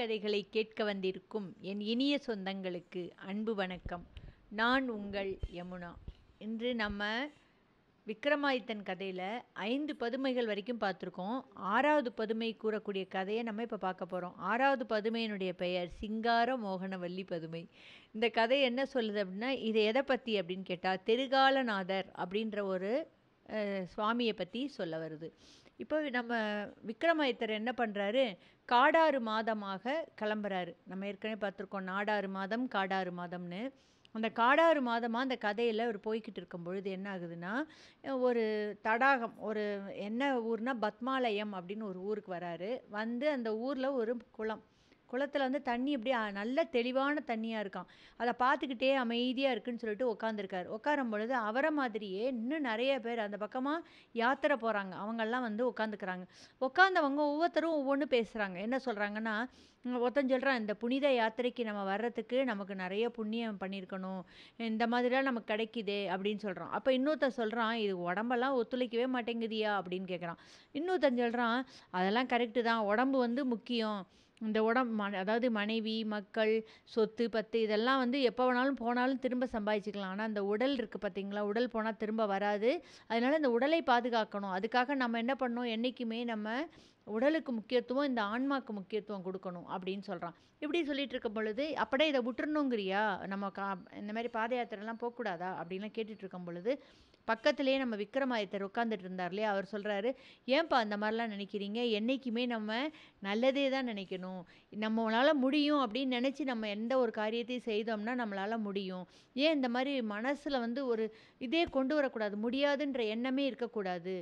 கதைகளை கேட்க வந்திருக்கும் என் இனிய சொந்தங்களுக்கு அன்பு வணக்கம் நான் உங்கள் யமுனா இன்று நம்ம விக்ரமாதித்தன் கதையில் ஐந்து பதுமைகள் வரைக்கும் பார்த்துருக்கோம் ஆறாவது பதுமை கூறக்கூடிய கதையை நம்ம இப்போ பார்க்க போகிறோம் ஆறாவது பதுமையினுடைய பெயர் சிங்கார மோகனவல்லி பதுமை இந்த கதை என்ன சொல்லுது அப்படின்னா இது எதை பற்றி அப்படின்னு கேட்டால் தெருகாலநாதர் அப்படின்ற ஒரு சுவாமியை பற்றி சொல்ல வருது இப்போ நம்ம விக்ரமாதித்தர் என்ன பண்ணுறாரு காடாறு மாதமாக கிளம்புறாரு நம்ம ஏற்கனவே பார்த்துருக்கோம் நாடாறு மாதம் காடாறு மாதம்னு அந்த காடாறு மாதமாக அந்த கதையில் அவர் போய்கிட்டு இருக்கும் பொழுது என்ன ஆகுதுன்னா ஒரு தடாகம் ஒரு என்ன ஊர்னால் பத்மாலயம் அப்படின்னு ஒரு ஊருக்கு வராரு வந்து அந்த ஊரில் ஒரு குளம் குளத்தில் வந்து தண்ணி அப்படியே நல்ல தெளிவான தண்ணியாக இருக்கான் அதை பார்த்துக்கிட்டே அமைதியாக இருக்குன்னு சொல்லிட்டு உட்காந்துருக்கார் உட்காரும் பொழுது அவரை மாதிரியே இன்னும் நிறைய பேர் அந்த பக்கமாக யாத்திரை போகிறாங்க அவங்கெல்லாம் வந்து உட்காந்துக்கிறாங்க உட்காந்தவங்க ஒவ்வொருத்தரும் ஒவ்வொன்று பேசுகிறாங்க என்ன சொல்கிறாங்கன்னா ஒருத்தன் சொல்கிறான் இந்த புனித யாத்திரைக்கு நம்ம வர்றதுக்கு நமக்கு நிறைய புண்ணியம் பண்ணியிருக்கணும் இந்த மாதிரிலாம் நமக்கு கிடைக்கிது அப்படின்னு சொல்கிறான் அப்போ இன்னொருத்தன் சொல்கிறான் இது உடம்பெல்லாம் ஒத்துழைக்கவே மாட்டேங்குதியா அப்படின்னு கேட்குறான் இன்னொருத்தன் சொல்கிறான் அதெல்லாம் கரெக்டு தான் உடம்பு வந்து முக்கியம் இந்த உடம்பு ம அதாவது மனைவி மக்கள் சொத்து பத்து இதெல்லாம் வந்து எப்போ வேணாலும் போனாலும் திரும்ப சம்பாதிச்சிக்கலாம் ஆனால் அந்த உடல் இருக்குது பார்த்திங்களா உடல் போனால் திரும்ப வராது அதனால் இந்த உடலை பாதுகாக்கணும் அதுக்காக நம்ம என்ன பண்ணணும் என்றைக்குமே நம்ம உடலுக்கு முக்கியத்துவம் இந்த ஆன்மாக்கு முக்கியத்துவம் கொடுக்கணும் அப்படின்னு சொல்கிறான் இப்படி சொல்லிட்டு இருக்கும் பொழுது அப்படியே இதை விட்டுறணுங்கிறியா நம்ம கா இந்த மாதிரி பாத யாத்திரைலாம் போகக்கூடாதா அப்படின்லாம் இருக்கும் பொழுது பக்கத்துலேயே நம்ம விக்ரமாயத்தர் உட்காந்துட்டு இருந்தார் இல்லையா அவர் சொல்கிறாரு ஏன்பா அந்த மாதிரிலாம் நினைக்கிறீங்க என்றைக்குமே நம்ம நல்லதே தான் நினைக்கணும் நம்மளால் முடியும் அப்படின்னு நினச்சி நம்ம எந்த ஒரு காரியத்தையும் செய்தோம்னா நம்மளால் முடியும் ஏன் இந்த மாதிரி மனசில் வந்து ஒரு இதே கொண்டு வரக்கூடாது முடியாதுன்ற எண்ணமே இருக்கக்கூடாது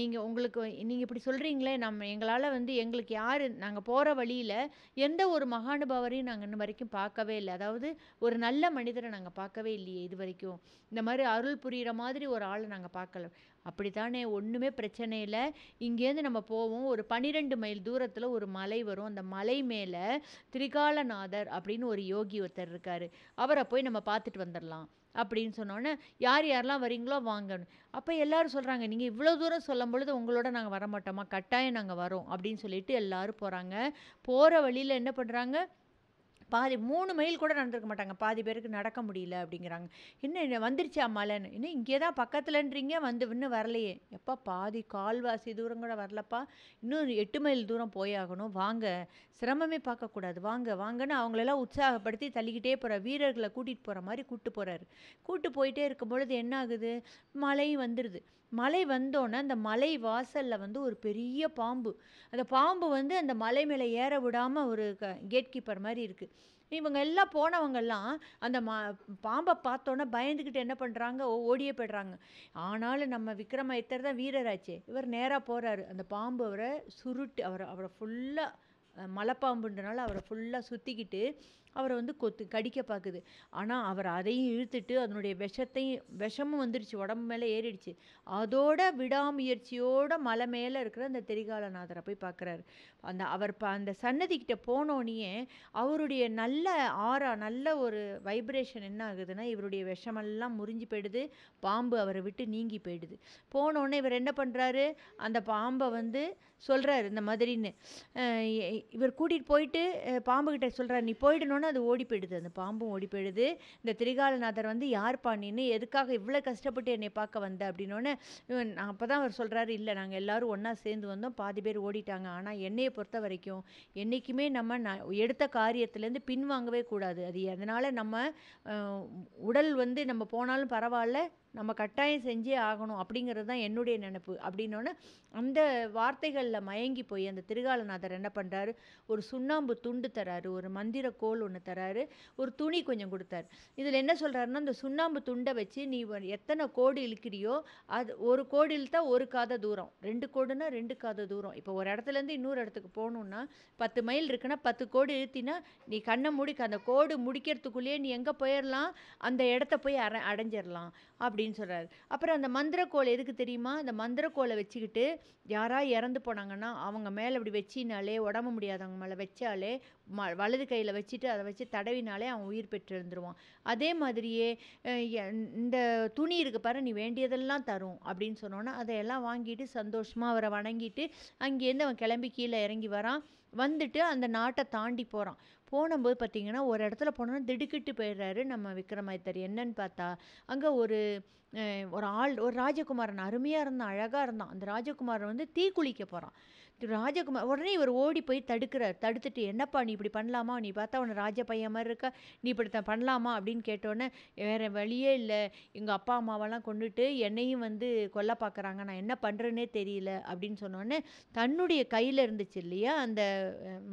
நீங்கள் உங்களுக்கு நீங்கள் இப்படி சொல்கிறீங்களே நம்ம எங்களால் வந்து எங்களுக்கு யார் நாங்கள் போகிற வழியில் எந்த ஒரு மகானுபாவரையும் நாங்கள் இன்ன வரைக்கும் பார்க்கவே இல்லை அதாவது ஒரு நல்ல மனிதரை நாங்கள் பார்க்கவே இல்லையே இது வரைக்கும் இந்த மாதிரி அருள் புரிகிற மாதிரி ஒரு ஆளை நாங்கள் பார்க்கல அப்படித்தானே ஒன்றுமே பிரச்சனை இல்லை இங்கேருந்து நம்ம போவோம் ஒரு பன்னிரெண்டு மைல் தூரத்தில் ஒரு மலை வரும் அந்த மலை மேலே திரிகாலநாதர் அப்படின்னு ஒரு யோகி ஒருத்தர் இருக்கார் அவரை போய் நம்ம பார்த்துட்டு வந்துடலாம் அப்படின்னு சொன்னோன்னே யார் யாரெல்லாம் வரீங்களோ வாங்கணும் அப்போ எல்லோரும் சொல்கிறாங்க நீங்கள் இவ்வளோ தூரம் சொல்லும் பொழுது உங்களோட நாங்கள் வரமாட்டோமா கட்டாயம் நாங்கள் வரோம் அப்படின்னு சொல்லிட்டு எல்லோரும் போகிறாங்க போகிற வழியில் என்ன பண்ணுறாங்க பாதி மூணு மைல் கூட நடந்திருக்க மாட்டாங்க பாதி பேருக்கு நடக்க முடியல அப்படிங்கிறாங்க என்ன வந்துருச்சா மலைன்னு இன்னும் இங்கே தான் பக்கத்துலன்றீங்க வந்து இன்னும் வரலையே எப்பா பாதி கால்வாசி தூரம் கூட வரலப்பா இன்னும் எட்டு மைல் தூரம் போயாகணும் வாங்க சிரமமே பார்க்கக்கூடாது வாங்க வாங்கன்னு அவங்களெல்லாம் உற்சாகப்படுத்தி தள்ளிக்கிட்டே போகிற வீரர்களை கூட்டிகிட்டு போகிற மாதிரி கூப்பிட்டு போகிறாரு கூப்பிட்டு போயிட்டே இருக்கும் பொழுது என்ன ஆகுது மழையும் வந்துடுது மலை வந்தோன்னே அந்த மலை வாசலில் வந்து ஒரு பெரிய பாம்பு அந்த பாம்பு வந்து அந்த மலை மேலே ஏற விடாமல் ஒரு க கேட் கீப்பர் மாதிரி இருக்குது இவங்க எல்லாம் போனவங்கெல்லாம் அந்த மா பாம்பை பார்த்தோன்னே பயந்துக்கிட்டு என்ன பண்ணுறாங்க ஓடியே போய்ட்றாங்க ஆனாலும் நம்ம விக்ரமாதித்தர் தான் வீரராச்சே இவர் நேராக போகிறாரு அந்த பாம்பு அவரை சுருட்டு அவரை அவரை ஃபுல்லாக மலைப்பாம்புன்றனால அவரை ஃபுல்லாக சுற்றிக்கிட்டு அவரை வந்து கொத்து கடிக்க பார்க்குது ஆனால் அவர் அதையும் இழுத்துட்டு அதனுடைய விஷத்தையும் விஷமும் வந்துடுச்சு உடம்பு மேலே ஏறிடுச்சு அதோட விடாமுயற்சியோட மலை மேலே இருக்கிற அந்த திரிகாலநாதரை போய் பார்க்குறாரு அந்த அவர் இப்போ அந்த சன்னதிக்கிட்ட போனோடனே அவருடைய நல்ல ஆறா நல்ல ஒரு வைப்ரேஷன் என்ன ஆகுதுன்னா இவருடைய விஷமெல்லாம் முறிஞ்சு போயிடுது பாம்பு அவரை விட்டு நீங்கி போயிடுது போனோடனே இவர் என்ன பண்ணுறாரு அந்த பாம்பை வந்து சொல்கிறாரு இந்த மாதிரின்னு இவர் கூட்டிகிட்டு போயிட்டு பாம்புக்கிட்ட சொல்கிறார் நீ போயிடணுன்னு அது ஓடி போயிடுது அந்த பாம்பும் ஓடி போயிடுது இந்த திரிகாலநாதர் வந்து யார் பாண்டின்னு எதுக்காக இவ்வளோ கஷ்டப்பட்டு என்னை பார்க்க வந்த நான் அப்போ தான் அவர் சொல்கிறாரு இல்லை நாங்கள் எல்லோரும் ஒன்றா சேர்ந்து வந்தோம் பாதி பேர் ஓடிட்டாங்க ஆனால் என்னையை பொறுத்த வரைக்கும் என்றைக்குமே நம்ம நான் எடுத்த காரியத்துலேருந்து பின்வாங்கவே கூடாது அது அதனால் நம்ம உடல் வந்து நம்ம போனாலும் பரவாயில்ல நம்ம கட்டாயம் செஞ்சே ஆகணும் அப்படிங்கிறது தான் என்னுடைய நினப்பு அப்படின்னோடனே அந்த வார்த்தைகளில் மயங்கி போய் அந்த திருகாலநாதர் என்ன பண்ணுறாரு ஒரு சுண்ணாம்பு துண்டு தராரு ஒரு மந்திர கோல் ஒன்று தராரு ஒரு துணி கொஞ்சம் கொடுத்தாரு இதில் என்ன சொல்கிறாருன்னா அந்த சுண்ணாம்பு துண்டை வச்சு நீ எத்தனை கோடு இழுக்கிறியோ அது ஒரு கோடு இழுத்தா ஒரு காத தூரம் ரெண்டு கோடுனா ரெண்டு காத தூரம் இப்போ ஒரு இடத்துலேருந்து இன்னொரு இடத்துக்கு போகணுன்னா பத்து மைல் இருக்குன்னா பத்து கோடு இழுத்தினா நீ கண்ணை முடிக்க அந்த கோடு முடிக்கிறதுக்குள்ளேயே நீ எங்கே போயிடலாம் அந்த இடத்த போய் அரை அடைஞ்சிடலாம் அப்படி அப்படின்னு சொல்கிறாரு அப்புறம் அந்த மந்திரக்கோல் எதுக்கு தெரியுமா அந்த மந்திரக்கோலை வச்சுக்கிட்டு யாராக இறந்து போனாங்கன்னா அவங்க மேலே இப்படி வச்சினாலே உடம்பு முடியாதவங்க மேலே வச்சாலே ம வலது கையில் வச்சுட்டு அதை வச்சு தடவினாலே அவன் உயிர் பெற்று இருந்துருவான் அதே மாதிரியே இந்த துணி இருக்கு பாரு நீ வேண்டியதெல்லாம் தரும் அப்படின்னு சொன்னோன்னா அதையெல்லாம் வாங்கிட்டு சந்தோஷமாக அவரை வணங்கிட்டு அங்கேருந்து அவன் கிளம்பி கீழே இறங்கி வரான் வந்துட்டு அந்த நாட்டை தாண்டி போகிறான் போனபோது பார்த்திங்கன்னா ஒரு இடத்துல போனோன்னா திடுக்கிட்டு போயிடுறாரு நம்ம விக்ரமாதித்தர் என்னன்னு பார்த்தா அங்கே ஒரு ஒரு ஆள் ஒரு ராஜகுமாரன் அருமையாக இருந்தான் அழகாக இருந்தான் அந்த ராஜகுமாரன் வந்து தீ குளிக்க போகிறான் ராஜகுமார் உடனே இவர் ஓடி போய் தடுக்கிறார் தடுத்துட்டு என்னப்பா நீ இப்படி பண்ணலாமா நீ பார்த்தா உன ராஜ பையன் மாதிரி இருக்க நீ இப்படி தான் பண்ணலாமா அப்படின்னு கேட்டோன்னே வேறு வழியே இல்லை எங்கள் அப்பா அம்மாவெல்லாம் கொண்டுட்டு என்னையும் வந்து கொல்ல பார்க்குறாங்க நான் என்ன பண்ணுறேனே தெரியல அப்படின்னு சொன்னோடனே தன்னுடைய கையில் இருந்துச்சு இல்லையா அந்த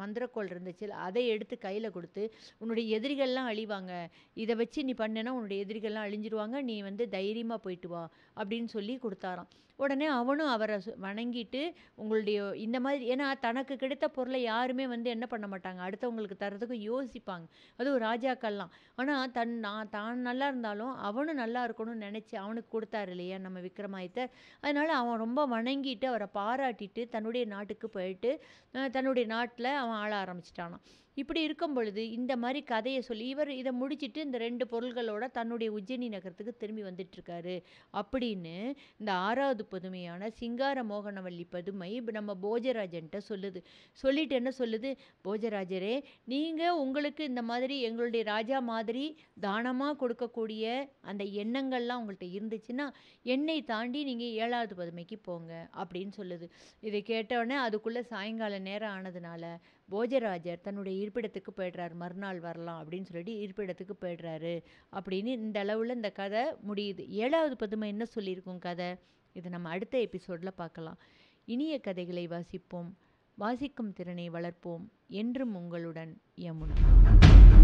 மந்திரக்கோள் இருந்துச்சு அதை எடுத்து கையில் கொடுத்து உன்னுடைய எதிரிகள்லாம் அழிவாங்க இதை வச்சு நீ பண்ணேன்னா உன்னுடைய எதிரிகள்லாம் அழிஞ்சிருவாங்க நீ வந்து தைரியமாக வேகமாக போயிட்டு வா அப்படின்னு சொல்லி கொடுத்தாராம் உடனே அவனும் அவரை வணங்கிட்டு உங்களுடைய இந்த மாதிரி ஏன்னா தனக்கு கிடைத்த பொருளை யாருமே வந்து என்ன பண்ண மாட்டாங்க அடுத்தவங்களுக்கு தரதுக்கு யோசிப்பாங்க அதுவும் ராஜாக்கள்லாம் ஆனால் தன் நான் தான் நல்லா இருந்தாலும் அவனும் நல்லா இருக்கணும்னு நினச்சி அவனுக்கு கொடுத்தாரு இல்லையா நம்ம விக்ரமாயத்தர் அதனால் அவன் ரொம்ப வணங்கிட்டு அவரை பாராட்டிட்டு தன்னுடைய நாட்டுக்கு போயிட்டு தன்னுடைய நாட்டில் அவன் ஆள ஆரம்பிச்சிட்டானான் இப்படி இருக்கும் பொழுது இந்த மாதிரி கதையை சொல்லி இவர் இதை முடிச்சுட்டு இந்த ரெண்டு பொருள்களோட தன்னுடைய உஜ்ஜினி நகரத்துக்கு திரும்பி வந்துட்டுருக்காரு அப்படின்னு இந்த ஆறாவது புதுமையான சிங்கார மோகனவல்லி பதுமை நம்ம போஜராஜன்ட்ட சொல்லுது சொல்லிட்டு என்ன சொல்லுது போஜராஜரே நீங்கள் உங்களுக்கு இந்த மாதிரி எங்களுடைய ராஜா மாதிரி தானமாக கொடுக்கக்கூடிய அந்த எண்ணங்கள்லாம் உங்கள்கிட்ட இருந்துச்சுன்னா என்னை தாண்டி நீங்கள் ஏழாவது பதுமைக்கு போங்க அப்படின்னு சொல்லுது இதை கேட்டோடனே அதுக்குள்ளே சாயங்கால நேரம் ஆனதுனால போஜராஜர் தன்னுடைய இருப்பிடத்துக்கு போயிடுறாரு மறுநாள் வரலாம் அப்படின்னு சொல்லிட்டு இருப்பிடத்துக்கு போயிடுறாரு அப்படின்னு இந்த அளவில் இந்த கதை முடியுது ஏழாவது பதுமை என்ன சொல்லியிருக்கும் கதை இதை நம்ம அடுத்த எபிசோடில் பார்க்கலாம் இனிய கதைகளை வாசிப்போம் வாசிக்கும் திறனை வளர்ப்போம் என்றும் உங்களுடன் யமுனா